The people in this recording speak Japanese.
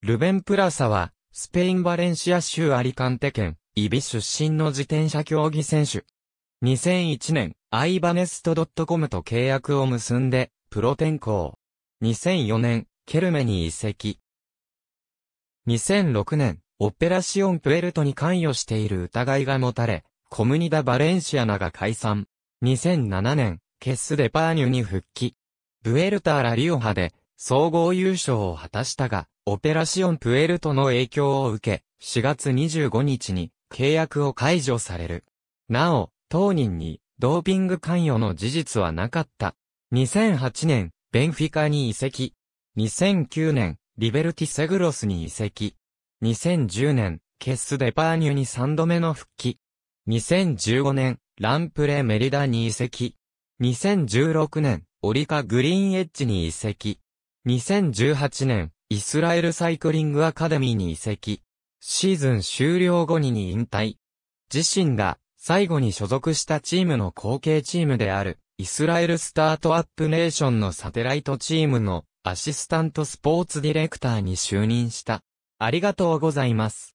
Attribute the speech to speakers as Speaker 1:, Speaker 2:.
Speaker 1: ルベン・プラサは、スペイン・バレンシア州アリカンテ県、イビ出身
Speaker 2: の自転車競技選手。2001年、アイバネスト .com と契約を結んで、プロ転向。2004年、ケルメに移籍。2006年、オペラシオンプエルトに関与している疑いが持たれ、コムニダ・バレンシアナが解散。2007年、ケス・デパーニュに復帰。ブエルターラ・リオハで、総合優勝を果たしたが、オペラシオンプエルトの影響を受け、4月25日に契約を解除される。なお、当人にドーピング関与の事実はなかった。2008年、ベンフィカに移籍。2009年、リベルティセグロスに移籍。2010年、ケス・デパーニュに3度目の復帰。2015年、ランプレ・メリダに移籍。2016年、オリカ・グリーンエッジに移籍。2018年、イスラエルサイクリングアカデミーに移籍。シーズン終了後に引退。自身が最後に所属したチームの後継チームである、イスラエルスタートアップネーションのサテライトチームのアシスタントスポーツディレクターに
Speaker 1: 就任した。ありがとうございます。